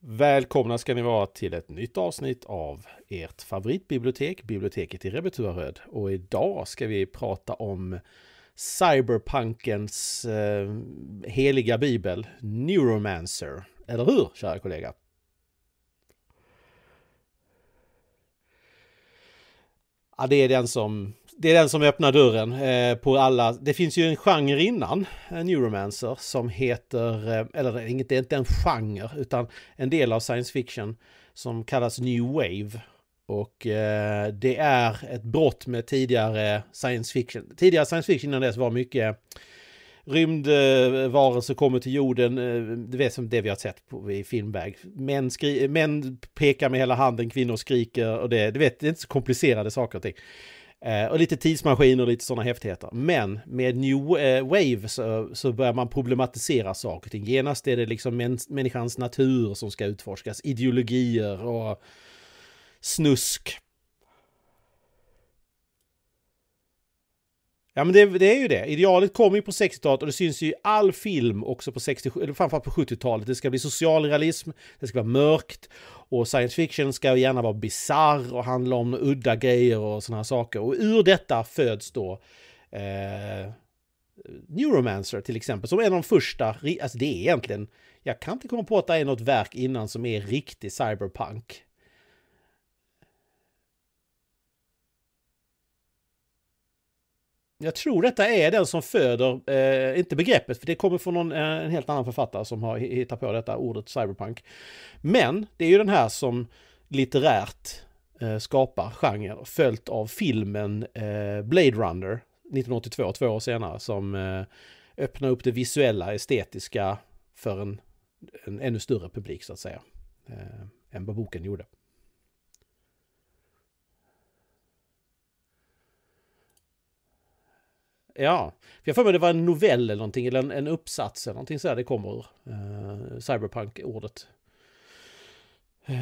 Välkomna ska ni vara till ett nytt avsnitt av ert favoritbibliotek, biblioteket i Rebbetuaröd. Och idag ska vi prata om cyberpunkens eh, heliga bibel, Neuromancer. Eller hur, kära kollega? Ja, det är den som det är den som öppnar dörren eh, på alla. Det finns ju en genre innan en eh, Neuromancer som heter, eh, eller det är inte en genre utan en del av science fiction som kallas New Wave. Och eh, det är ett brott med tidigare science fiction. Tidigare science fiction innan dess var mycket rymdvarelser kommer till jorden, eh, det vet som det vi har sett på, i filmväg. Män, män pekar med hela handen, kvinnor skriker och det, du vet, det är inte så komplicerade saker och ting. Eh, och lite tidsmaskin och lite sådana häftigheter. Men med New eh, Wave så, så börjar man problematisera saker och ting. Genast är det liksom människans natur som ska utforskas, ideologier och snusk Ja men det, det, är ju det. Idealet kommer ju på 60-talet och det syns ju i all film också på 60 eller framförallt på 70-talet. Det ska bli socialrealism, det ska vara mörkt och science fiction ska gärna vara bizarr och handla om udda grejer och sådana här saker. Och ur detta föds då eh, Neuromancer till exempel, som är en av de första, alltså det är egentligen, jag kan inte komma på att det är något verk innan som är riktig cyberpunk. jag tror detta är den som föder, eh, inte begreppet, för det kommer från någon, eh, en helt annan författare som har hittat på detta ordet cyberpunk. Men det är ju den här som litterärt eh, skapar genren, följt av filmen eh, Blade Runner 1982, två år senare, som eh, öppnar upp det visuella, estetiska för en, en ännu större publik så att säga, eh, än vad boken gjorde. Ja, jag får mig det var en novell eller någonting, eller en, en uppsats eller någonting sådär det kommer ur. Uh, Cyberpunk-ordet. Uh,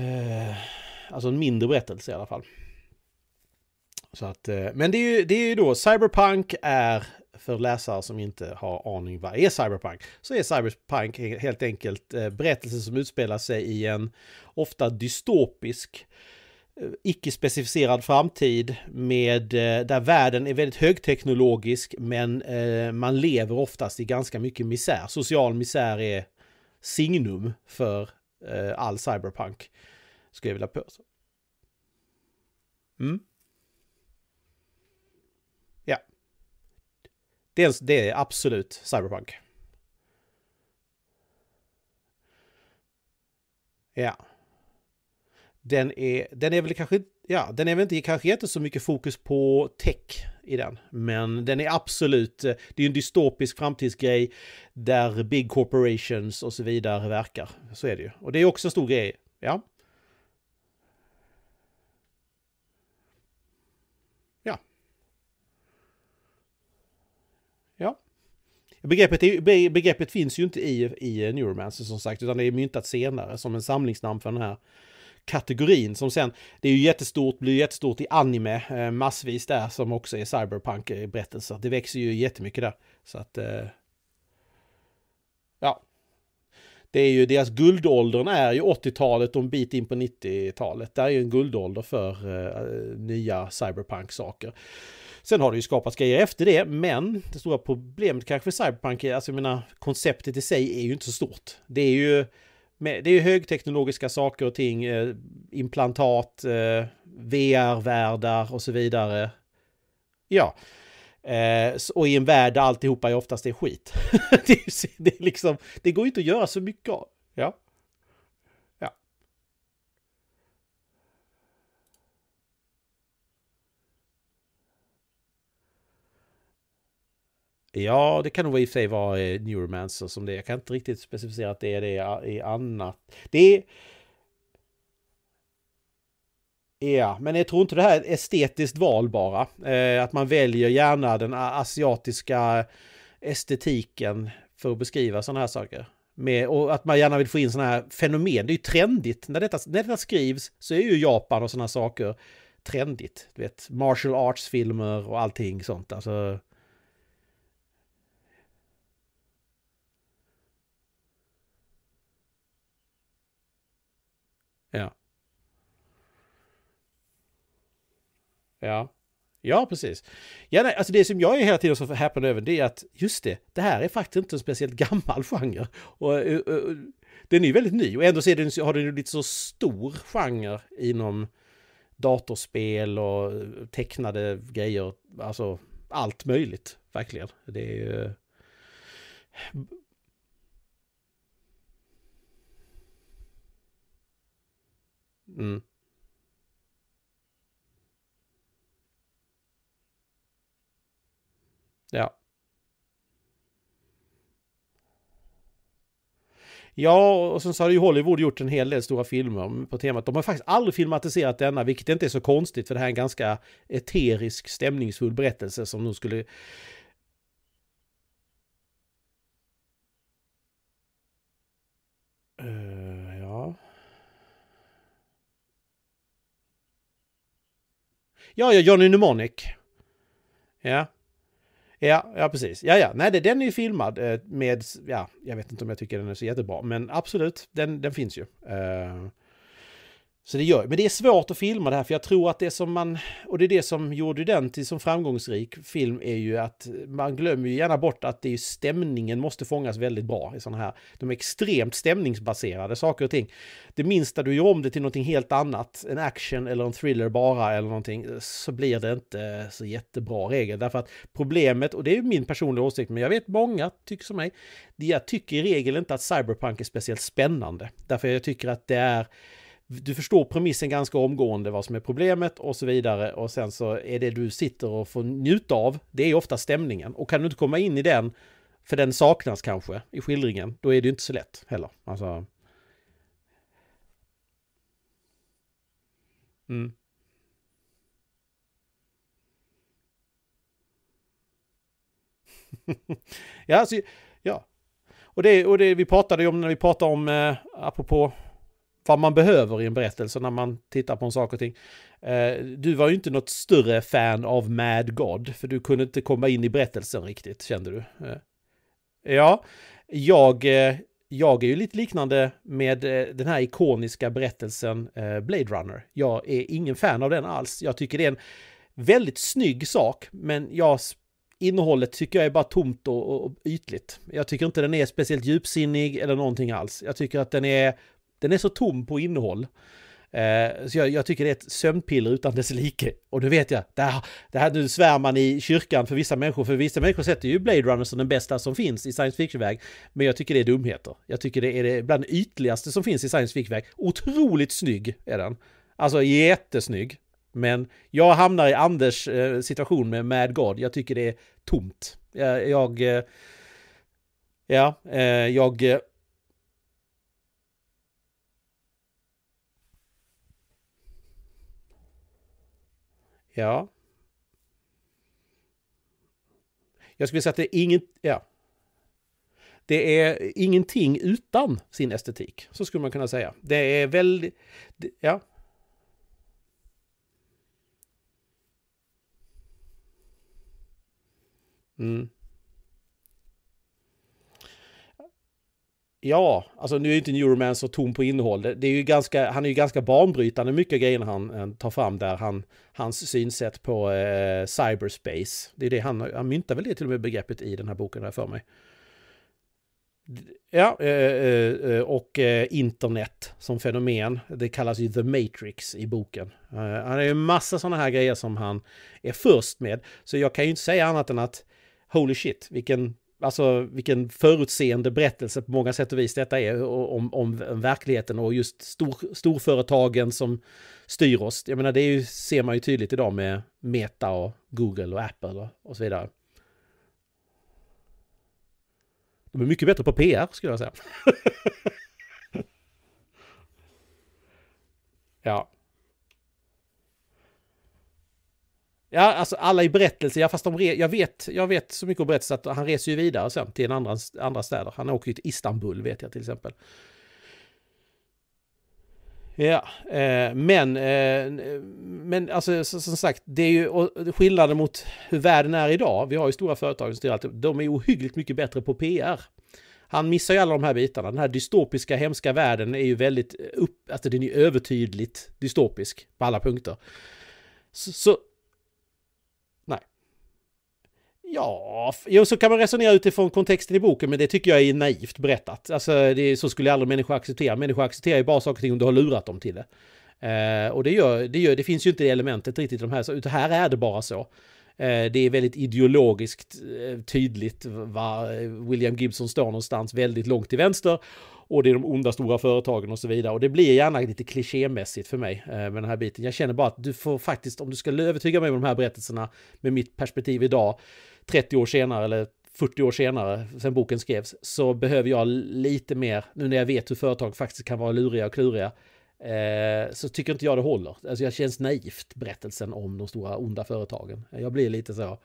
alltså en mindre berättelse i alla fall. Så att, uh, men det är, ju, det är ju då, Cyberpunk är, för läsare som inte har aning vad är Cyberpunk, så är Cyberpunk helt enkelt berättelser som utspelar sig i en ofta dystopisk Eh, icke-specificerad framtid med eh, där världen är väldigt högteknologisk men eh, man lever oftast i ganska mycket misär. Social misär är signum för all cyberpunk, skulle jag vilja påstå. Mm. Ja. Det är, det är absolut cyberpunk. Ja den är, den är väl kanske, ja, den är väl inte, kanske inte så mycket fokus på tech i den. Men den är absolut, eh, det är en dystopisk framtidsgrej där big corporations och så vidare verkar. Så är det ju. Och det är också en stor grej, ja. Ja. Ja. Begreppet, begreppet finns ju inte i, i Neuromancer som sagt, utan det är myntat senare som en samlingsnamn för den här kategorin som sen, det är ju jättestort, blir jättestort i anime, eh, massvis där som också är cyberpunk-berättelser. Det växer ju jättemycket där. Så att... Eh, ja. Det är ju deras guldåldern är ju 80-talet och en bit in på 90-talet. Det är ju en guldålder för eh, nya cyberpunk-saker. Sen har det ju skapats grejer efter det, men det stora problemet kanske för cyberpunk är, alltså jag menar, konceptet i sig är ju inte så stort. Det är ju med, det är högteknologiska saker och ting, eh, implantat, eh, VR-världar och så vidare. Ja, eh, och i en värld där alltihopa är oftast är skit. det, är, det, är liksom, det går ju inte att göra så mycket av. Ja. Ja, det kan nog i och för sig vara eh, Neuromancer som det är. Jag kan inte riktigt specificera att det är det i annat. Det är... Ja, men jag tror inte det här är estetiskt val bara. Eh, att man väljer gärna den asiatiska estetiken för att beskriva sådana här saker. Med, och att man gärna vill få in sådana här fenomen. Det är ju trendigt. När detta, när detta skrivs så är ju Japan och sådana saker trendigt. Du vet, martial arts-filmer och allting sånt. Alltså, Ja. Ja. Ja, precis. Ja, nej, alltså det som jag är hela tiden så häpen över det är att just det, det här är faktiskt inte en speciellt gammal genre. Och, och, eh, och eh, eh, den är ju väldigt ny och ändå så den, har den ju lite så stor genre inom datorspel och tecknade grejer, alltså allt möjligt verkligen. Det är ju Mm. Ja. Ja, och sen så har ju Hollywood gjort en hel del stora filmer på temat. De har faktiskt aldrig filmatiserat denna, vilket inte är så konstigt, för det här är en ganska eterisk, stämningsfull berättelse som nog skulle Ja, ja, Johnny Mnemonic. Ja. Ja, ja precis. Ja, ja, nej, den är ju filmad eh, med, ja, jag vet inte om jag tycker den är så jättebra, men absolut, den, den finns ju. Uh, så det gör Men det är svårt att filma det här, för jag tror att det som man... Och det är det som gjorde den till som framgångsrik film är ju att man glömmer ju gärna bort att det är stämningen måste fångas väldigt bra i sådana här... De är extremt stämningsbaserade saker och ting. Det minsta du gör om det till någonting helt annat, en action eller en thriller bara eller någonting, så blir det inte så jättebra regel. Därför att problemet, och det är min personliga åsikt, men jag vet många tycker som mig, jag tycker i regel inte att Cyberpunk är speciellt spännande. Därför jag tycker att det är du förstår premissen ganska omgående vad som är problemet och så vidare och sen så är det du sitter och får njuta av, det är ofta stämningen och kan du inte komma in i den, för den saknas kanske i skildringen, då är det inte så lätt heller. Alltså... Mm. ja, alltså, ja. Och det, och det vi pratade om när vi pratade om, eh, apropå vad man behöver i en berättelse när man tittar på en sak och ting. Eh, du var ju inte något större fan av Mad God, för du kunde inte komma in i berättelsen riktigt, kände du. Eh, ja, jag, eh, jag är ju lite liknande med den här ikoniska berättelsen Blade Runner. Jag är ingen fan av den alls. Jag tycker det är en väldigt snygg sak, men jag innehållet tycker jag är bara tomt och, och, ytligt. Jag tycker inte den är speciellt djupsinnig eller någonting alls. Jag tycker att den är den är så tom på innehåll. Eh, så jag, jag, tycker det är ett sömnpiller utan dess like. Och nu vet jag, det här, det här nu svär man i kyrkan för vissa människor, för vissa människor sätter ju Blade Runner som den bästa som finns i science fiction-väg. Men jag tycker det är dumheter. Jag tycker det är det bland det ytligaste som finns i science fiction-väg. Otroligt snygg är den. Alltså jättesnygg. Men jag hamnar i Anders eh, situation med Mad God. Jag tycker det är tomt. Jag... jag eh, ja, eh, jag eh, Ja. Jag skulle säga att det är inget... Ja. Det är ingenting utan sin estetik, så skulle man kunna säga. Det är väldigt... Ja. Mm. Ja, alltså nu är ju inte Neuroman så tom på innehåll. Det är ju ganska, han är ju ganska banbrytande mycket grejer han, han eh, tar fram där. Han, hans synsätt på eh, cyberspace. Det är det han, han myntar väl det till och med begreppet i den här boken där för mig. Ja, eh, eh, och internet som fenomen. Det kallas ju The Matrix i boken. Han har ju en massa sådana här grejer som han är först med. Så jag kan ju inte säga annat än att holy shit, vilken alltså vilken förutseende berättelse på många sätt och vis detta är om, om verkligheten och just stor, storföretagen som styr oss. Jag menar, det ju, ser man ju tydligt idag med Meta och Google och Apple och, och så vidare. De är mycket bättre på PR skulle jag säga. ja. Ja, alltså alla i berättelser, ja, fast de re, jag, vet, jag vet så mycket om berättelser att han reser ju vidare sen till en andra, andra städer. Han åker ju till Istanbul vet jag till exempel. Ja, eh, men, eh, men alltså som sagt, det är ju skillnaden mot hur världen är idag. Vi har ju stora företag som styr allt, de är ohyggligt mycket bättre på PR. Han missar ju alla de här bitarna. Den här dystopiska, hemska världen är ju väldigt upp, alltså den är övertydligt dystopisk på alla punkter. så Ja, jo, så kan man resonera utifrån kontexten i boken, men det tycker jag är naivt berättat. Alltså, det, så skulle aldrig människor acceptera. Människor accepterar ju bara saker och ting om du har lurat dem till det. Eh, och det, gör, det, gör, det finns ju inte det elementet riktigt i de här, utan här är det bara så. Eh, det är väldigt ideologiskt eh, tydligt var eh, William Gibson står någonstans väldigt långt till vänster och det är de onda stora företagen och så vidare. Och det blir gärna lite klichémässigt för mig med den här biten. Jag känner bara att du får faktiskt, om du ska övertyga mig med de här berättelserna med mitt perspektiv idag, 30 år senare eller 40 år senare, sen boken skrevs, så behöver jag lite mer, nu när jag vet hur företag faktiskt kan vara luriga och kluriga, Eh, så tycker inte jag det håller. Alltså jag känns naivt, berättelsen om de stora onda företagen. Jag blir lite så...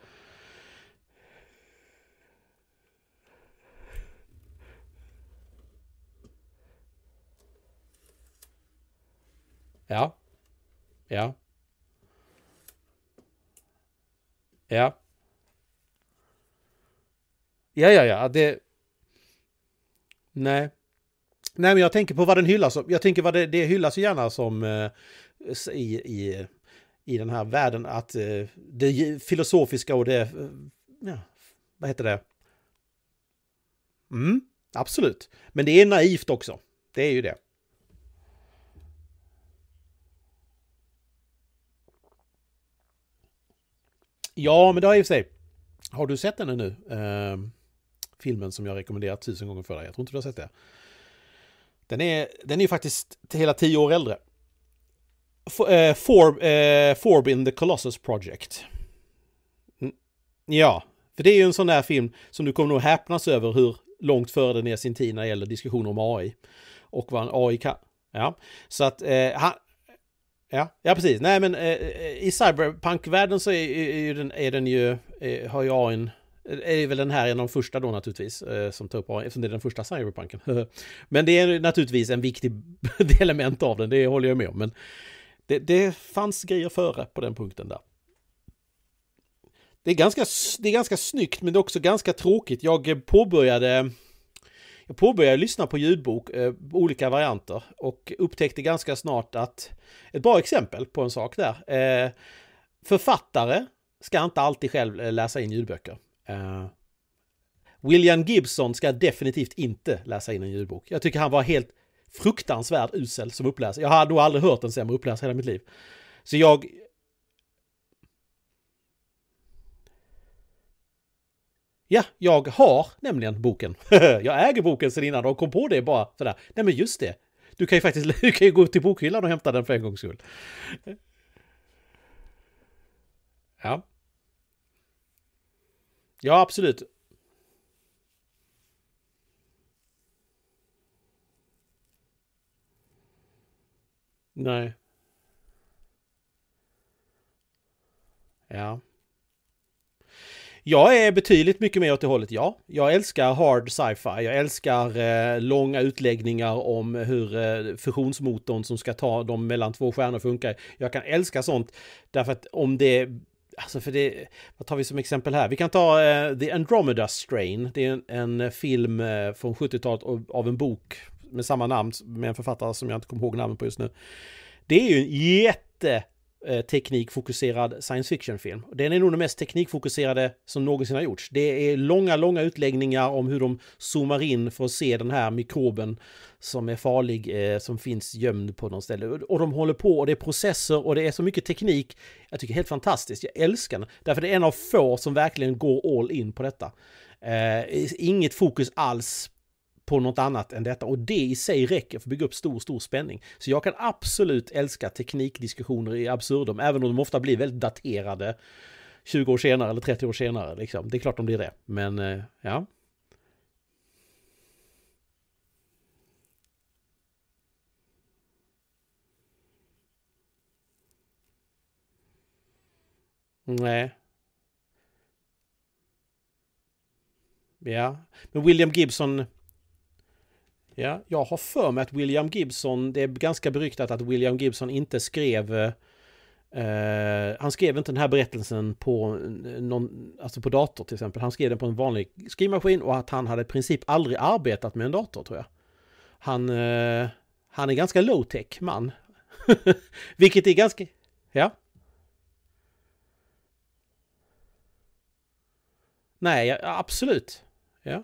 Ja. Ja. Ja. Ja, ja, ja, det... Nej. Nej, men jag tänker på vad den hyllas som. Jag tänker vad det, det hyllas gärna som eh, i, i, i den här världen att eh, det filosofiska och det, eh, ja, vad heter det? Mm, absolut. Men det är naivt också. Det är ju det. Ja, men det har i och för sig. Har du sett den nu? Eh, filmen som jag rekommenderat tusen gånger för dig. Jag tror inte du har sett det. Den är, den är faktiskt hela tio år äldre. For, eh, Forb, eh, Forb in the Colossus Project. Mm. Ja, för det är ju en sån där film som du kommer nog häpnas över hur långt före den är sin tid när det gäller diskussioner om AI. Och vad en AI kan. Ja, så att eh, han, Ja, ja precis. Nej men eh, eh, i cyberpunk-världen så är, är, är, den, är den ju, eh, har ju AI en är väl den här en av de första då naturligtvis, eh, som tar upp AI, eftersom det är den första cyberpunken. men det är naturligtvis en viktig element av den, det håller jag med om. Men det, det fanns grejer före på den punkten där. Det är, ganska, det är ganska snyggt men det är också ganska tråkigt. Jag påbörjade jag påbörjade lyssna på ljudbok, eh, olika varianter och upptäckte ganska snart att ett bra exempel på en sak där. Eh, författare ska inte alltid själv läsa in ljudböcker. Eh, William Gibson ska definitivt inte läsa in en ljudbok. Jag tycker han var helt fruktansvärt usel som uppläsare. Jag har nog aldrig hört en sämre uppläsare hela mitt liv. Så jag... Ja, jag har nämligen boken. jag äger boken sedan innan och kom på det bara sådär. Nej men just det, du kan ju faktiskt du kan ju gå till bokhyllan och hämta den för en gångs skull. Ja. Ja, absolut. Nej. Ja. Jag är betydligt mycket mer åt det hållet, ja. Jag älskar hard sci-fi. Jag älskar eh, långa utläggningar om hur eh, fusionsmotorn som ska ta dem mellan två stjärnor funkar. Jag kan älska sånt därför att om det Alltså för det, vad tar vi som exempel här? Vi kan ta eh, The Andromeda Strain. Det är en, en eh, film eh, från 70-talet av en bok med samma namn med en författare som jag inte kommer ihåg namnet på just nu. Det är ju en jätte Eh, teknikfokuserad science fiction-film. Den är nog den mest teknikfokuserade som någonsin har gjorts. Det är långa, långa utläggningar om hur de zoomar in för att se den här mikroben som är farlig, eh, som finns gömd på någon ställe. Och de håller på och det är processer och det är så mycket teknik. Jag tycker det är helt fantastiskt, jag älskar den. Därför det är en av få som verkligen går all in på detta. Eh, inget fokus alls på något annat än detta. Och det i sig räcker för att bygga upp stor, stor spänning. Så jag kan absolut älska teknikdiskussioner i absurdum, även om de ofta blir väldigt daterade 20 år senare eller 30 år senare. Liksom. Det är klart de blir det, men eh, ja. Nej. Ja, men William Gibson Ja, jag har för mig att William Gibson, det är ganska beryktat att William Gibson inte skrev eh, han skrev inte den här berättelsen på någon, alltså på dator till exempel. Han skrev den på en vanlig skrivmaskin och att han hade i princip aldrig arbetat med en dator tror jag. Han, eh, han är ganska low-tech man. Vilket är ganska... Ja. Nej, absolut. Ja.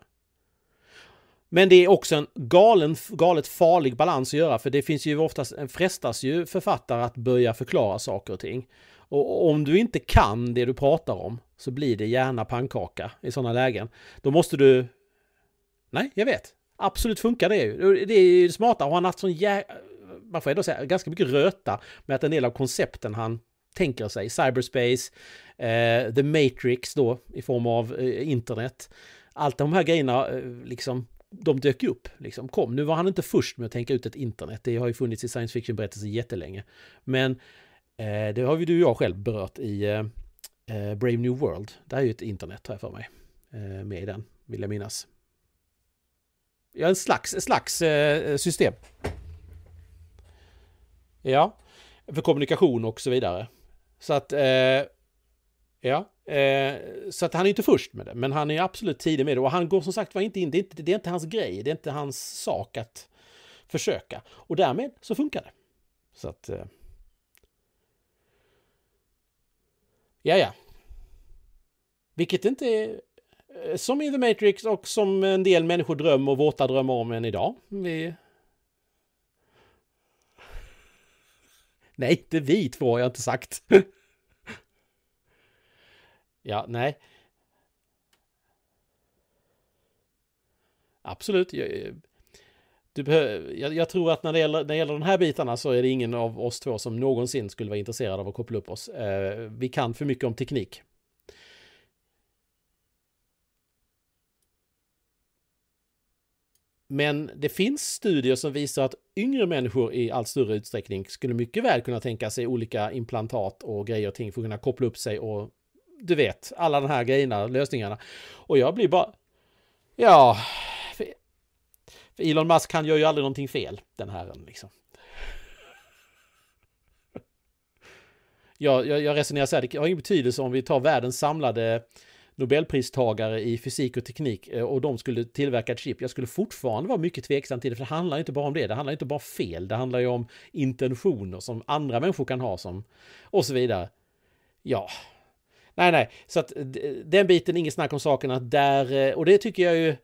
Men det är också en galen, galet farlig balans att göra för det finns ju oftast, frestas ju författare att börja förklara saker och ting. Och om du inte kan det du pratar om så blir det gärna pannkaka i sådana lägen. Då måste du... Nej, jag vet. Absolut funkar det ju. Det är ju det smarta. Har han haft sån jä... Man får ändå säga ganska mycket röta med att en del av koncepten han tänker sig, cyberspace, eh, the matrix då i form av eh, internet, allt de här grejerna eh, liksom de dök upp. Liksom, kom. Nu var han inte först med att tänka ut ett internet. Det har ju funnits i science fiction-berättelser jättelänge. Men eh, det har ju du och jag själv berört i eh, eh Brave New World. Det här är ju ett internet, har jag för mig. Eh, med i den, vill jag minnas. Ja, en slags, en slags eh, system. Ja, för kommunikation och så vidare. Så att, eh, ja. Eh, så att han är inte först med det, men han är absolut tidig med det. Och han går som sagt var inte in, det är inte, det är inte hans grej, det är inte hans sak att försöka. Och därmed så funkar det. Så att... Eh... Ja, ja. Vilket inte är eh, som i The Matrix och som en del människor drömmer och våta drömmer om än idag. Vi... Nej, inte vi två har jag inte sagt. Ja, nej. Absolut. Jag, eh, du jag, jag, tror att när det, gäller, när det gäller de här bitarna så är det ingen av oss två som någonsin skulle vara intresserad av att koppla upp oss. Eh, vi kan för mycket om teknik. Men det finns studier som visar att yngre människor i allt större utsträckning skulle mycket väl kunna tänka sig olika implantat och grejer och ting för att kunna koppla upp sig och du vet, alla de här grejerna, lösningarna. Och jag blir bara, ja, för Elon Musk han gör ju aldrig någonting fel, den här liksom. Jag, jag, jag resonerar så här, det har ingen betydelse om vi tar världens samlade Nobelpristagare i fysik och teknik eh, och de skulle tillverka ett chip. Jag skulle fortfarande vara mycket tveksam till det, för det handlar inte bara om det. Det handlar inte bara om fel. Det handlar ju om intentioner som andra människor kan ha som och så vidare. Ja, Nej, nej, så att den biten, inget snack om saken att där, eh, och det tycker jag ju,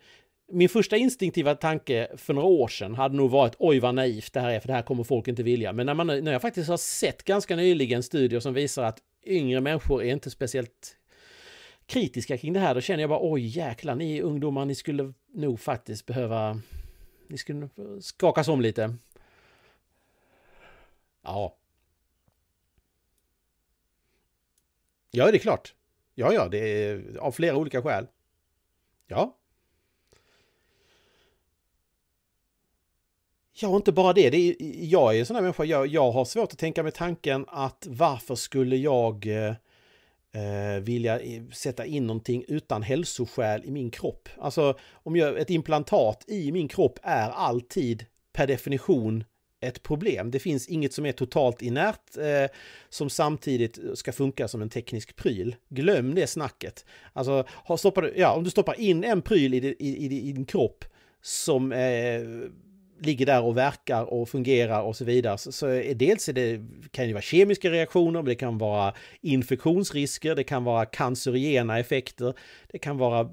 min första instinktiva tanke för några år sedan hade nog varit oj vad naivt det här är för det här kommer folk inte vilja. Men när, man, när jag faktiskt har sett ganska nyligen studier som visar att yngre människor är inte speciellt kritiska kring det här, då känner jag bara oj jäklar, ni ungdomar, ni skulle nog faktiskt behöva, ni skulle skakas om lite. Ja, Ja, det är klart. Ja, ja, det är av flera olika skäl. Ja. Ja, inte bara det. det är, jag är en sån här människa. Jag, jag har svårt att tänka med tanken att varför skulle jag eh, eh vilja sätta in någonting utan hälsoskäl i min kropp? Alltså, om jag, ett implantat i min kropp är alltid per definition ett problem. Det finns inget som är totalt inert eh, som samtidigt ska funka som en teknisk pryl. Glöm det snacket. Alltså, har, stoppar, ja, om du stoppar in en pryl i, i, i din kropp som eh, ligger där och verkar och fungerar och så vidare. Så, så är dels är det, kan det vara kemiska reaktioner, men det kan vara infektionsrisker, det kan vara cancerogena effekter, det kan vara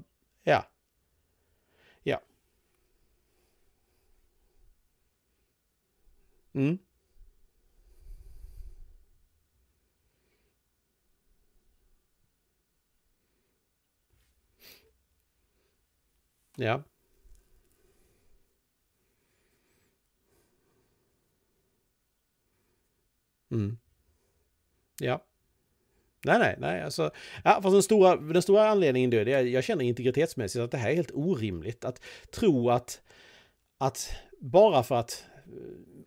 Mm. Ja. Mm. Ja. Nej, nej, nej. Alltså, ja, fast den stora, den stora anledningen då, det är, jag känner integritetsmässigt att det här är helt orimligt. Att tro att, att bara för att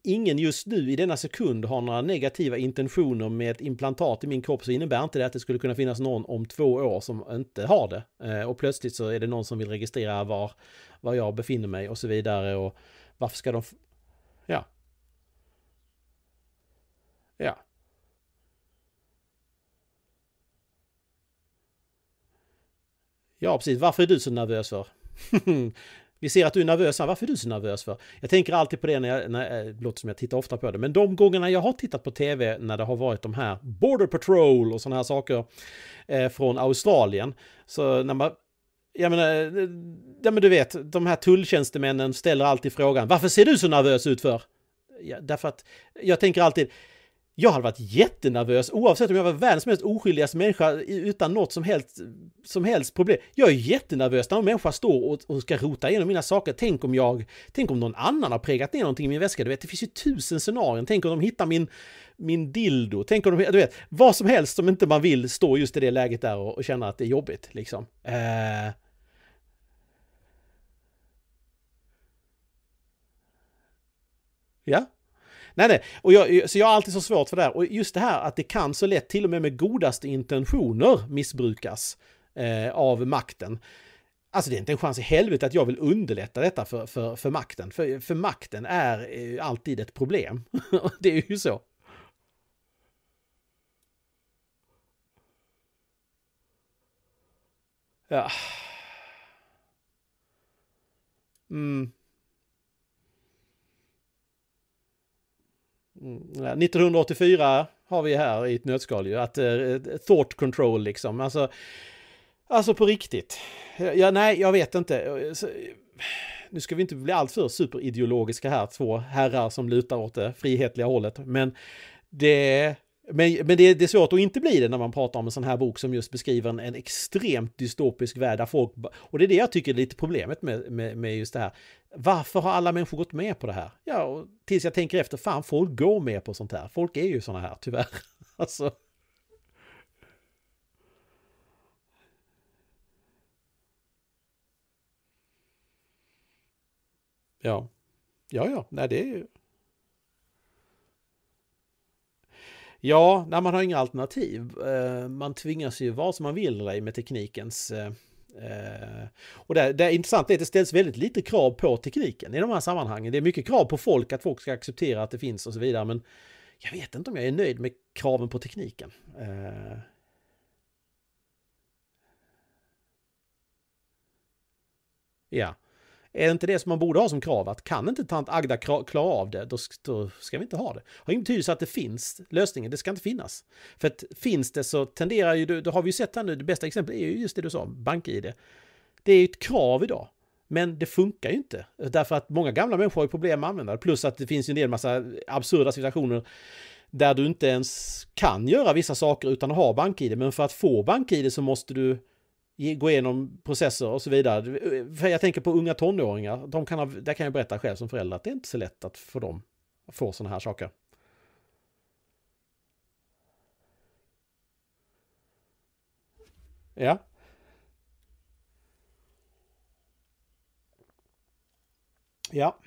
ingen just nu i denna sekund har några negativa intentioner med ett implantat i min kropp så innebär inte det att det skulle kunna finnas någon om två år som inte har det. Eh, och plötsligt så är det någon som vill registrera var, var jag befinner mig och så vidare och varför ska de... Ja. Ja. Ja, precis. Varför är du så nervös för? Vi ser att du är nervös. Varför är du så nervös för? Jag tänker alltid på det när jag, när, eh, det låter som jag tittar ofta på det, men de gångerna jag har tittat på tv när det har varit de här Border Patrol och sådana här saker eh, från Australien, så när man jag menar, ja men du vet, de här tulltjänstemännen ställer alltid frågan varför ser du så nervös ut för? Ja, därför att jag tänker alltid, jag hade varit jättenervös oavsett om jag var världens mest oskyldigaste människa utan något som helst, som helst problem. Jag är jättenervös när en människa står och, och ska rota igenom mina saker. Tänk om jag, tänk om någon annan har pregat ner någonting i min väska. Du vet, det finns ju tusen scenarion. Tänk om de hittar min, min dildo. Tänk om de, du vet, vad som helst som inte man vill stå just i det läget där och, och känna att det är jobbigt liksom. Uh... Ja, Nej, nej. Och jag, så jag har alltid så svårt för det här. Och just det här att det kan så lätt, till och med med godaste intentioner, missbrukas eh, av makten. Alltså det är inte en chans i helvete att jag vill underlätta detta för, för, för makten. För, för makten är eh, alltid ett problem. det är ju så. Ja. Mm. 1984 mm. har vi här i ett nötskal ju, att uh, thought control liksom, alltså, alltså på riktigt. Ja, nej, jag vet inte. Så, nu ska vi inte bli alltför superideologiska här, två herrar som lutar åt det frihetliga hållet, men det men, men det, det, är svårt att inte bli det när man pratar om en sån här bok som just beskriver en, en extremt dystopisk värld där folk... Och det är det jag tycker är lite problemet med, med, med, just det här. Varför har alla människor gått med på det här? Ja, och tills jag tänker efter, fan folk går med på sånt här. Folk är ju såna här, tyvärr. Alltså. Ja. Ja, ja, nej det är ju... Ja, när man har inga alternativ. Eh, man tvingas ju vara som man vill med teknikens... Eh, eh, och det, det är intressant är att det ställs väldigt lite krav på tekniken i de här sammanhangen. Det är mycket krav på folk, att folk ska acceptera att det finns och så vidare. Men jag vet inte om jag är nöjd med kraven på tekniken. Ja. Är det inte det som man borde ha som krav? Att kan inte tant Agda klara av det, då, ska vi inte ha det. Har ingen betydelse att det finns lösningen, det ska inte finnas. För att finns det så tenderar ju, då har vi ju sett här nu, det bästa exemplet är ju just det du sa, bank-id. Det är ju ett krav idag. Men det funkar ju inte. Därför att många gamla människor har ju problem med att använda det. Plus att det finns ju en del massa absurda situationer där du inte ens kan göra vissa saker utan att ha bank-id. Men för att få bank-id så måste du gå igenom processer och så vidare. För jag tänker på unga tonåringar, de kan ha, där kan jag berätta själv som förälder att det är inte så lätt att få dem att få sådana här saker. Ja. Ja.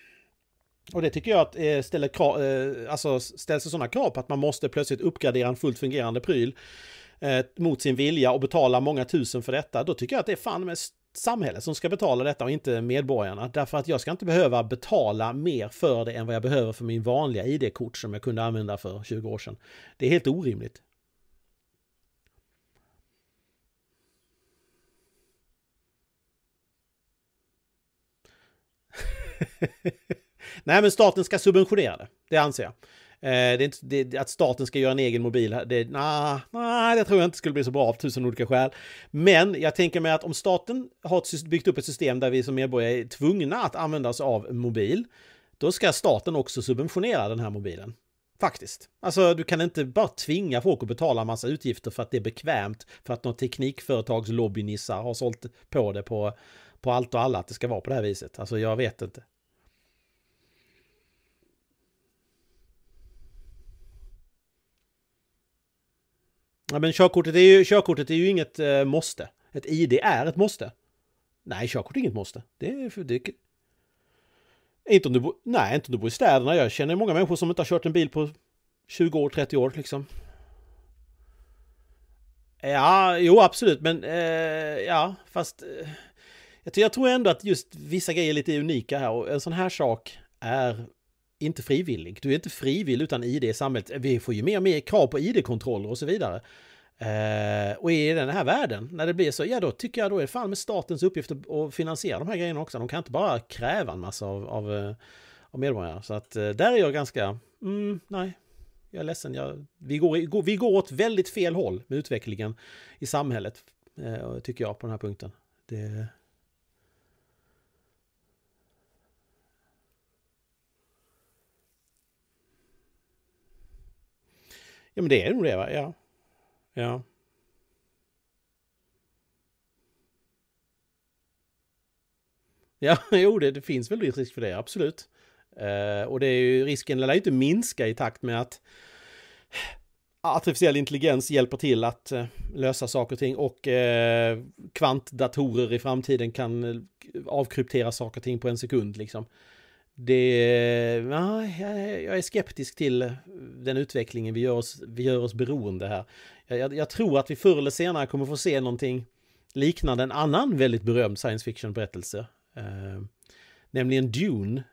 Och det tycker jag att eh, ställer krav, eh, alltså ställs sådana krav på att man måste plötsligt uppgradera en fullt fungerande pryl eh, mot sin vilja och betalar många tusen för detta, då tycker jag att det är fan med samhället som ska betala detta och inte medborgarna. Därför att jag ska inte behöva betala mer för det än vad jag behöver för min vanliga ID-kort som jag kunde använda för 20 år sedan. Det är helt orimligt. Nej, men staten ska subventionera det. Det anser jag. Eh, det är inte, det, att staten ska göra en egen mobil, det, nah, nah, det tror jag inte skulle bli så bra av tusen olika skäl. Men jag tänker mig att om staten har byggt upp ett system där vi som medborgare är tvungna att använda oss av mobil, då ska staten också subventionera den här mobilen. Faktiskt. Alltså, du kan inte bara tvinga folk att betala en massa utgifter för att det är bekvämt, för att något teknikföretags lobbynissar har sålt på det på, på allt och alla, att det ska vara på det här viset. Alltså, jag vet inte. Ja, men körkortet är ju, körkortet är ju inget eh, måste. Ett ID är ett måste. Nej, körkort är inget måste. Det är för det... Inte om, du bo, nej, inte om du bor i städerna. Jag känner många människor som inte har kört en bil på 20 år, 30 år liksom. Ja, jo absolut, men eh, ja, fast eh, jag, tror ändå att just vissa grejer är lite unika här och en sån här sak är inte frivillig. Du är inte frivillig utan ID i samhället. Vi får ju mer och mer krav på ID-kontroller och så vidare. Uh, och i den här världen, när det blir så, ja då tycker jag då är det fan med statens uppgift att finansiera de här grejerna också. De kan inte bara kräva en massa av, av, eh, av medborgare. Så att eh, där är jag ganska, mm, nej, jag är ledsen. Jag, vi, går, vi går åt väldigt fel håll med utvecklingen i samhället, uh, tycker jag, på den här punkten. Det, Ja, men det är nog det, va? Ja. Ja. Ja, jo, det, det finns väl risk för det, absolut. Uh, och det är ju, risken lär ju inte minska i takt med att artificiell intelligens hjälper till att uh, lösa saker och ting och uh, kvantdatorer i framtiden kan avkryptera saker och ting på en sekund liksom det, ja, jag är skeptisk till den utvecklingen vi gör oss, vi gör oss beroende här. Jag, jag tror att vi förr eller senare kommer få se någonting liknande en annan väldigt berömd science fiction-berättelse. Eh, nämligen Dune.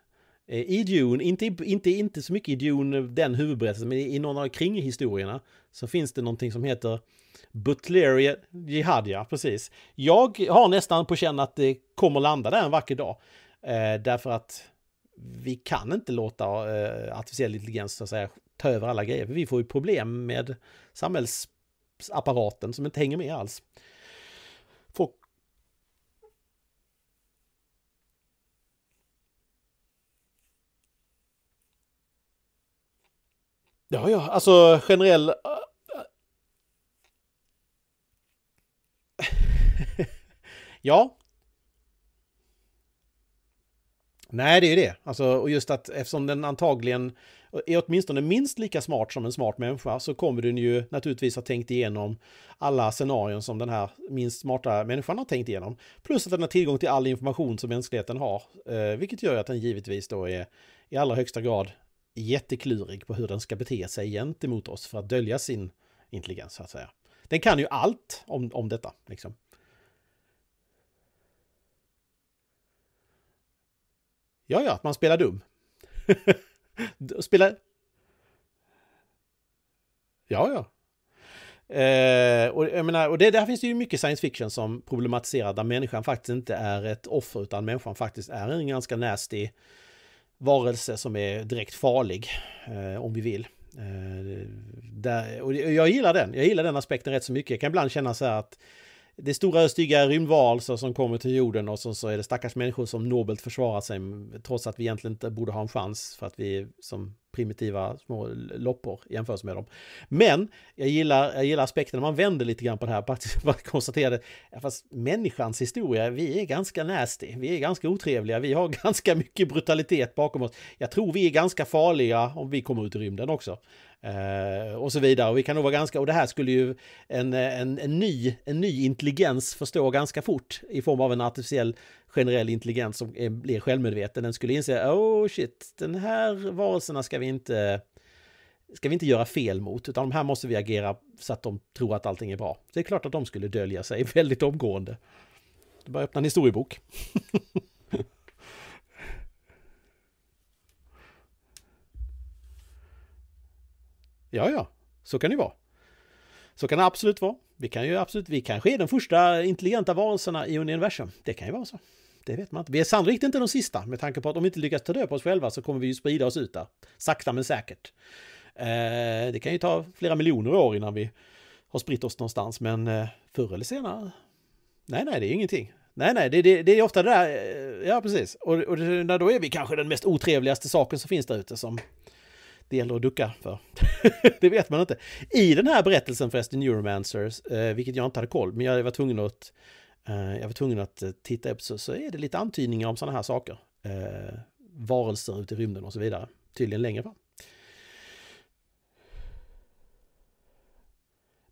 Eh, I Dune, inte, inte, inte så mycket i Dune, den huvudberättelsen, men i, i någon av kringhistorierna så finns det någonting som heter Butleria Jihad, ja, precis. Jag har nästan på känn att det kommer landa där en vacker dag. Eh, därför att vi kan inte låta eh, artificiell intelligens så att säga ta över alla grejer. Vi får ju problem med samhällsapparaten som inte hänger med alls. Folk... Ja, ja, alltså generell... Eh, eh. ja, Nej, det är ju det. Alltså, och just att eftersom den antagligen är åtminstone minst lika smart som en smart människa så kommer den ju naturligtvis ha tänkt igenom alla scenarion som den här minst smarta människan har tänkt igenom. Plus att den har tillgång till all information som mänskligheten har, eh, vilket gör att den givetvis då är i allra högsta grad jätteklurig på hur den ska bete sig gentemot oss för att dölja sin intelligens, så att säga. Den kan ju allt om, om detta, liksom. Ja, ja, att man spelar dum. spelar... Ja, ja. Eh, och, jag menar, och det, där finns det ju mycket science fiction som problematiserar där människan faktiskt inte är ett offer utan människan faktiskt är en ganska nasty varelse som är direkt farlig eh, om vi vill. Eh, där, och jag gillar den, jag gillar den aspekten rätt så mycket. Jag kan ibland känna så här att det är stora stygga rymdvarelser som kommer till jorden och så, så är det stackars människor som nobelt försvarar sig trots att vi egentligen inte borde ha en chans för att vi som primitiva små loppor i jämförelse med dem. Men jag gillar, jag gillar aspekten när man vänder lite grann på det här, bara konstaterade, fast människans historia, vi är ganska nasty, vi är ganska otrevliga, vi har ganska mycket brutalitet bakom oss. Jag tror vi är ganska farliga om vi kommer ut i rymden också. Eh, och så vidare. Och vi kan nog vara ganska, och det här skulle ju en, en, en, ny, en ny intelligens förstå ganska fort i form av en artificiell generell intelligens som blir självmedveten, den skulle inse oh shit, den här varelserna ska vi inte ska vi inte göra fel mot, utan de här måste vi agera så att de tror att allting är bra. det är klart att de skulle dölja sig väldigt omgående. Det bara öppna en historiebok. ja, ja, så kan det vara. Så kan det absolut vara. Vi kan ju absolut, vi kanske är de första intelligenta varelserna i universum. Det kan ju vara så det vet man inte. Vi är sannolikt inte de sista med tanke på att om vi inte lyckas ta död på oss själva så kommer vi ju sprida oss ut där. Sakta men säkert. Eh, det kan ju ta flera miljoner år innan vi har spritt oss någonstans men eh, förr eller senare. Nej, nej, det är ingenting. Nej, nej, det, det, det är ofta det där, eh, ja precis. Och, och det, då är vi kanske den mest otrevligaste saken som finns där ute som det gäller att ducka för. det vet man inte. I den här berättelsen förresten, Neuromancers, vilket jag inte hade koll, men jag var tvungen att Eh, jag var tvungen att eh, titta upp så, så är det lite antydningar om sådana här saker. Eh, varelser ute i rymden och så vidare. Tydligen längre fram.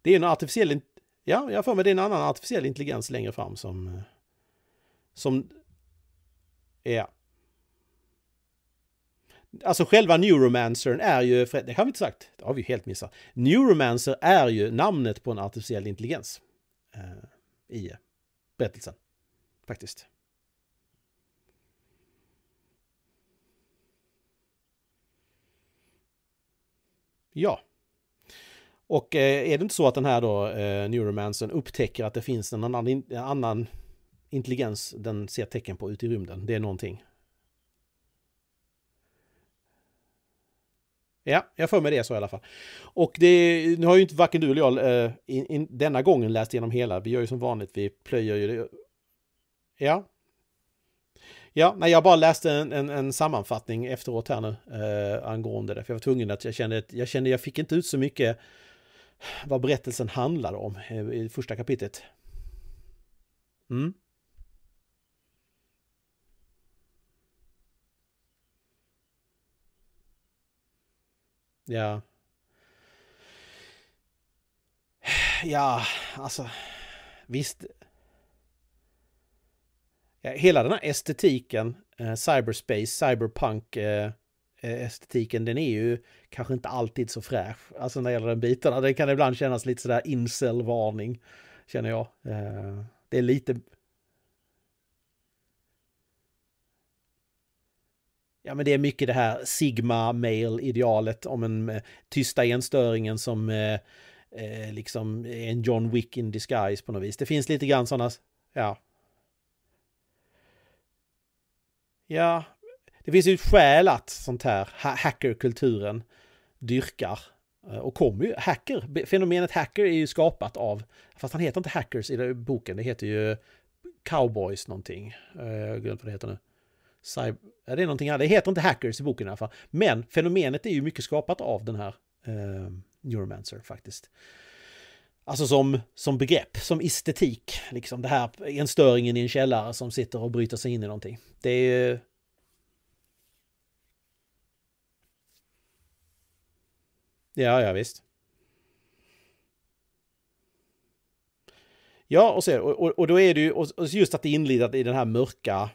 Det är en artificiell... Ja, jag får med det är en annan artificiell intelligens längre fram som... Eh, som... Ja. Alltså själva Neuromancern är ju... Det har vi inte sagt. Det har vi helt missat. Neuromancer är ju namnet på en artificiell intelligens. Eh, I berättelsen. Faktiskt. Ja. Och eh, är det inte så att den här då, eh, neuromansen upptäcker att det finns en annan, annan intelligens den ser tecken på ute i rymden, det är någonting Ja, jag får med det så i alla fall. Och det, nu har ju inte varken du eller jag eh, in, in, denna gången läst igenom hela. Vi gör ju som vanligt, vi plöjer ju det. Ja. Ja, nej, jag bara läste en, en, en sammanfattning efteråt här nu eh, angående det. För jag var tvungen att jag kände, jag kände, jag fick inte ut så mycket vad berättelsen handlade om eh, i första kapitlet. Mm. Ja. Ja, alltså visst. Ja, hela den här estetiken, eh, cyberspace, cyberpunk eh, eh, estetiken, den är ju kanske inte alltid så fräsch. Alltså när det gäller den biten, den kan ibland kännas lite sådär incel-varning, känner jag. Eh, det är lite Ja men det är mycket det här sigma male idealet om en eh, tysta enstöringen som eh, eh liksom en John Wick in disguise på något vis. Det finns lite grann sådana, ja. Ja, det finns ju ett skäl att sånt här hackerkulturen dyrkar eh, och kommer ju, hacker, fenomenet hacker är ju skapat av, fast han heter inte hackers i boken, det heter ju cowboys någonting, jag glömde vad det heter nu cyber... det är någonting annat. Det heter inte hackers i boken i alla fall. Men fenomenet är ju mycket skapat av den här eh, Neuromancer faktiskt. Alltså som, som begrepp, som estetik, liksom det här enstöringen i en källare som sitter och bryter sig in i någonting. Det är ju... Ja, ja visst. Ja, och, så, och, och, då är det ju och just att det är inlidat i den här mörka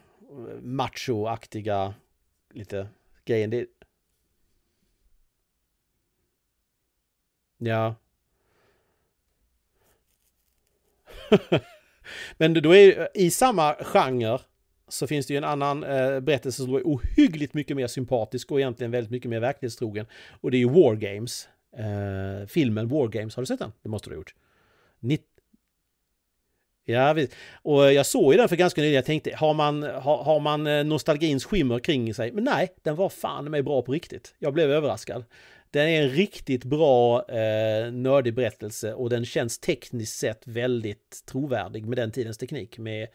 machoaktiga lite grejen. Det... Ja. Men då är i samma genre så finns det ju en annan eh, berättelse som är ohyggligt mycket mer sympatisk och egentligen väldigt mycket mer verklighetstrogen. Och det är ju War Games. Eh, filmen War Games, har du sett den? Det måste du ha gjort. Ja, visst. Och jag såg ju den för ganska nyligen. Jag tänkte, har man, har, har man eh, nostalgins skimmer kring sig? Men nej, den var fan mig bra på riktigt. Jag blev överraskad. Den är en riktigt bra eh, nördig berättelse och den känns tekniskt sett väldigt trovärdig med den tidens teknik. Med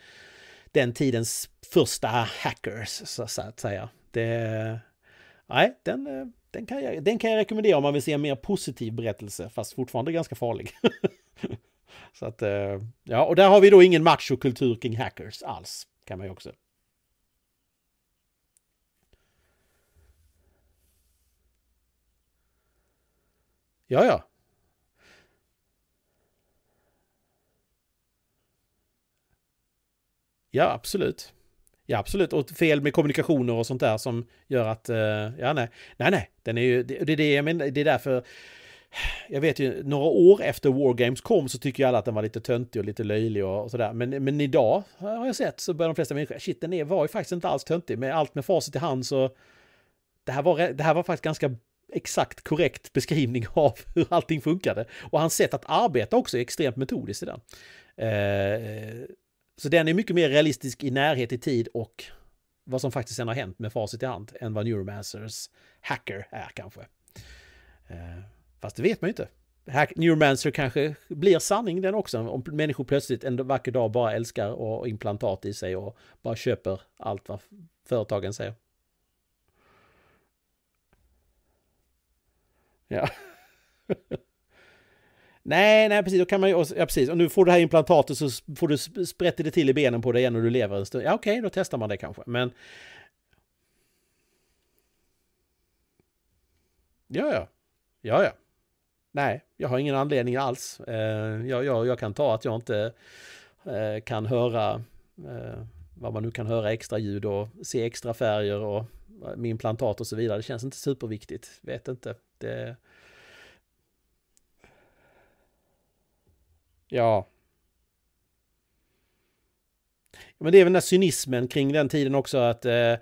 den tidens första hackers, så, att säga. Det, nej, den, eh, den, kan jag, den kan jag rekommendera om man vill se en mer positiv berättelse, fast fortfarande ganska farlig. Så att, eh, ja, och där har vi då ingen machokultur kring hackers alls, kan man ju också Ja, ja. Ja, absolut. Ja, absolut. Och fel med kommunikationer och sånt där som gör att... Eh, ja, nej. Nej, nej. Den är ju, det, är det, jag menar, det är därför jag vet ju, några år efter War Games kom så tycker ju alla att den var lite töntig och lite löjlig och, sådär. Men, men idag har jag sett så börjar de flesta människor, shit den är, var ju faktiskt inte alls töntig, med allt med facit i hand så det här var, det här var faktiskt ganska exakt korrekt beskrivning av hur allting funkade. Och hans sätt att arbeta också är extremt metodiskt i den. Eh, så den är mycket mer realistisk i närhet i tid och vad som faktiskt sen har hänt med facit i hand än vad Neuromancers hacker är kanske. Eh, Fast det vet man ju inte. Hack Neuromancer kanske blir sanning den också. Om människor plötsligt en vacker dag bara älskar och implantat i sig och bara köper allt vad företagen säger. Ja. nej, nej, precis. Då kan man ju, ja, precis. Och nu får du det här implantatet så får du sprätter det till i benen på dig igen och du lever en stund. Ja, okej, okay, då testar man det kanske. Men... Ja, ja. Ja, ja nej, jag har ingen anledning alls. Eh, jag, jag, jag kan ta att jag inte eh, kan höra eh, vad man nu kan höra extra ljud och se extra färger och min plantat och så vidare. Det känns inte superviktigt, vet inte. Det... Ja. Men det är väl den där cynismen kring den tiden också att eh,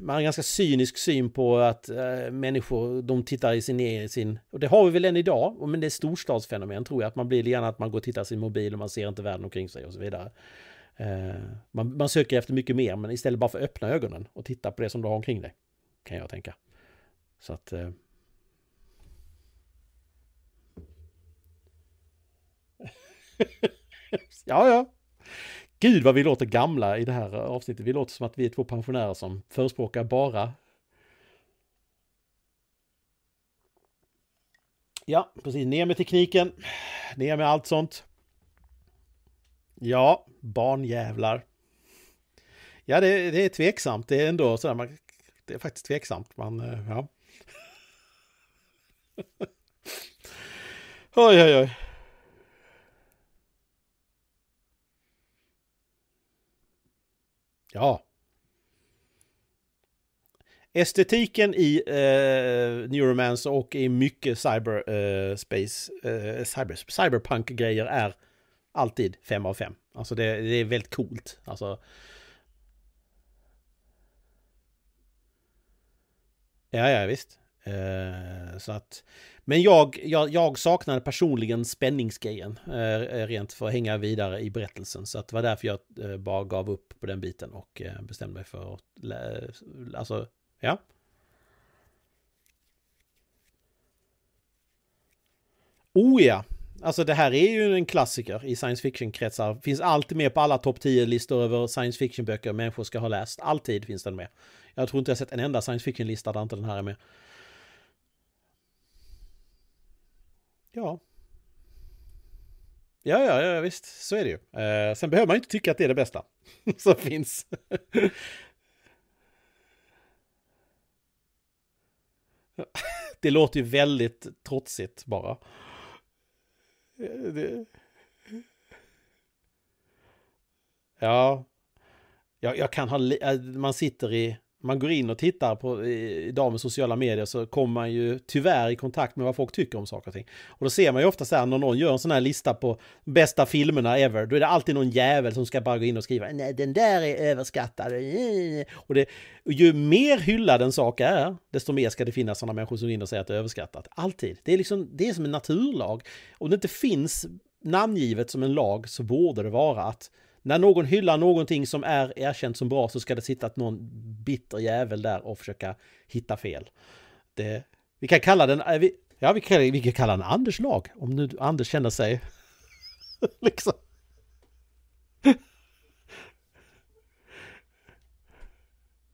man har en ganska cynisk syn på att äh, människor, de tittar i sin egen, sin, och det har vi väl än idag, men det är storstadsfenomen tror jag, att man blir gärna att man går och tittar i sin mobil och man ser inte världen omkring sig och så vidare. Äh, man, man, söker efter mycket mer, men istället bara för att öppna ögonen och titta på det som du har omkring dig, kan jag tänka. Så att... Äh... ja, ja. Gud vad vi låter gamla i det här avsnittet. Vi låter som att vi är två pensionärer som förespråkar bara. Ja, precis. Ner med tekniken. Ner med allt sånt. Ja, barnjävlar. Ja, det, det är tveksamt. Det är ändå sådär, man, det är faktiskt tveksamt. Man, eh, ja. oj, oj, oj. Ja. Estetiken i eh, Neuromance och i mycket cyberspace, eh, eh, cyber, cyberpunk-grejer är alltid fem av fem. Alltså det, det är väldigt coolt. Alltså, Ja, ja, visst. Eh, så att, men jag, jag, jag saknar personligen spänningsgrejen eh, eh, rent för att hänga vidare i berättelsen. Så att det var därför jag eh, bara gav upp på den biten och eh, bestämde mig för att... Eh, alltså, ja. Oh ja! Alltså det här är ju en klassiker i science fiction-kretsar. Finns alltid med på alla topp 10-listor över science fiction-böcker människor ska ha läst. Alltid finns den med. Jag tror inte jag sett en enda science fiction-lista där inte den här är med. Ja. Ja, ja, ja, visst, så är det ju. Eh, sen behöver man ju inte tycka att det är det bästa som finns. det låter ju väldigt trotsigt bara. Det... Ja, jag, jag kan ha, eh, man sitter i man går in och tittar på idag med sociala medier så kommer man ju tyvärr i kontakt med vad folk tycker om saker och ting. Och då ser man ju ofta så här när någon gör en sån här lista på bästa filmerna ever, då är det alltid någon jävel som ska bara gå in och skriva nej den där är överskattad. Och, det, och ju mer hyllad en sak är, desto mer ska det finnas sådana människor som går in och säger att det är överskattat. Alltid. Det är liksom, det är som en naturlag. Om det inte finns namngivet som en lag så borde det vara att när någon hyllar någonting som är erkänt som bra så ska det sitta någon bitter jävel där och försöka hitta fel. Det, vi kan kalla den, eh, vi, ja vi kan, vi kan kalla den Anders lag, om nu Anders känner sig liksom.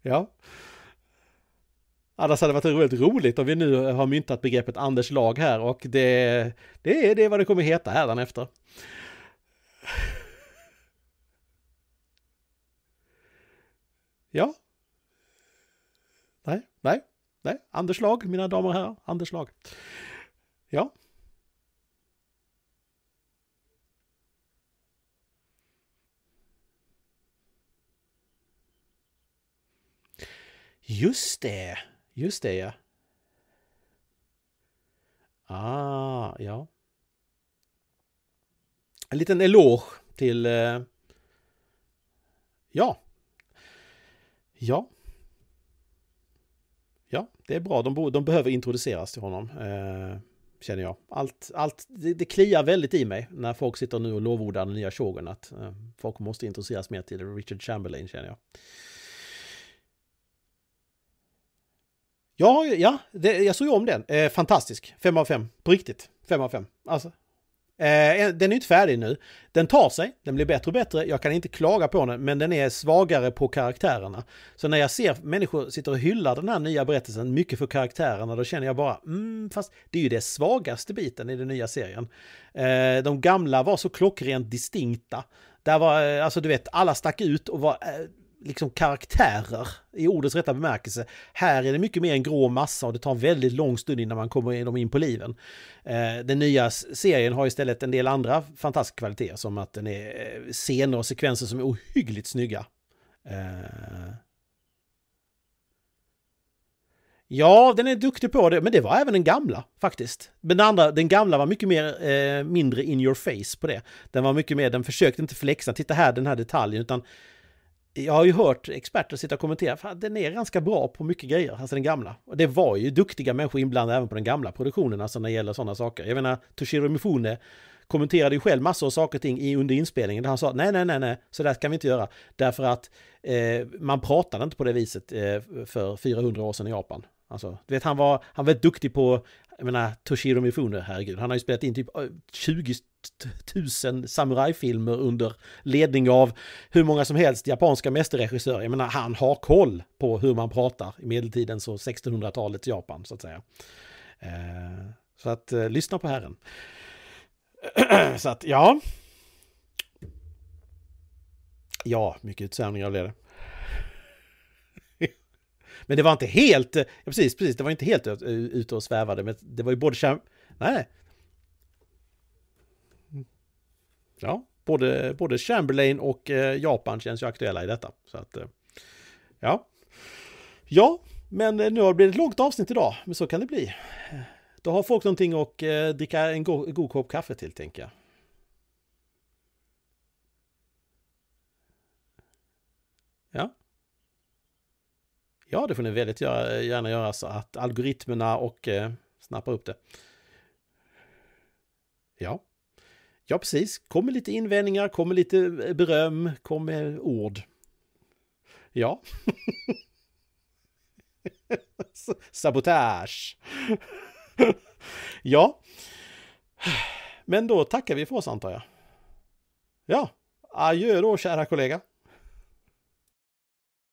ja. Annars hade det varit väldigt roligt om vi nu har myntat begreppet Anders lag här och det, det, det är vad det kommer heta här efter. Ja. Nej, nej, nej. Anders Lag, mina damer och herrar. Anders Lag. Ja. Just det, just det ja. Ah, ja. En liten eloge till... Eh, ja, Ja. Ja, det är bra. De, de behöver introduceras till honom. Eh, känner jag. Allt, allt det, det, kliar väldigt i mig när folk sitter nu och lovordar den nya shogun. Att eh, folk måste introduceras mer till Richard Chamberlain känner jag. Ja, ja, det, jag såg ju om den. Eh, fantastisk. fem av fem På riktigt. fem av fem Alltså, Eh, den är inte färdig nu. Den tar sig, den blir bättre och bättre. Jag kan inte klaga på den, men den är svagare på karaktärerna. Så när jag ser människor sitter och hyllar den här nya berättelsen mycket för karaktärerna, då känner jag bara, mm, fast det är ju det svagaste biten i den nya serien. Eh, de gamla var så klockrent distinkta. Där var, eh, alltså du vet, alla stack ut och var eh, liksom karaktärer i ordets rätta bemärkelse. Här är det mycket mer en grå massa och det tar en väldigt lång stund innan man kommer dem in på liven. Eh, den nya serien har istället en del andra fantastiska kvaliteter som att den är eh, scener och sekvenser som är ohyggligt snygga. Eh, ja, den är duktig på det, men det var även den gamla faktiskt. Men den, andra, den gamla var mycket mer, eh, mindre in your face på det. Den var mycket mer, den försökte inte flexa, titta här den här detaljen, utan jag har ju hört experter sitta och kommentera, fan, den är ganska bra på mycket grejer, alltså den gamla. Och det var ju duktiga människor inblandade även på den gamla produktionen, alltså när det gäller sådana saker. Jag menar, Toshiro Mifune kommenterade ju själv massor av saker och ting under inspelningen, där han sa nej, nej, nej, nej, så där kan vi inte göra, därför att eh, man pratade inte på det viset eh, för 400 år sedan i Japan. Alltså, du vet, han var, han var duktig på, jag menar, Toshiro Mifune, herregud, han har ju spelat in typ 20 000 samurajfilmer under ledning av hur många som helst japanska mästerregissörer. Jag menar, han har koll på hur man pratar i medeltidens och 1600-talets Japan, så att säga. Eh, så att, eh, lyssna på herren. så att, ja. Ja, mycket utsvävningar blev det. Men det var inte helt, ja, precis, precis, det var inte helt ute och svävade, men det var ju både kärn... Nej. Ja, både, både Chamberlain och eh, Japan känns ju aktuella i detta. Så att, eh, ja. Ja, men eh, nu har det blivit ett långt avsnitt idag, men så kan det bli. Då har folk någonting att eh, dricka en go god kopp kaffe till, tänker jag. Ja. Ja, det får ni väldigt gärna göra så att algoritmerna och eh, snappar upp det. Ja. Ja, precis. Kom med lite invändningar, kom med lite eh, beröm, kom med ord. Ja. Sabotage. ja. Men då tackar vi för oss antar jag. Ja, adjö då kära kollega.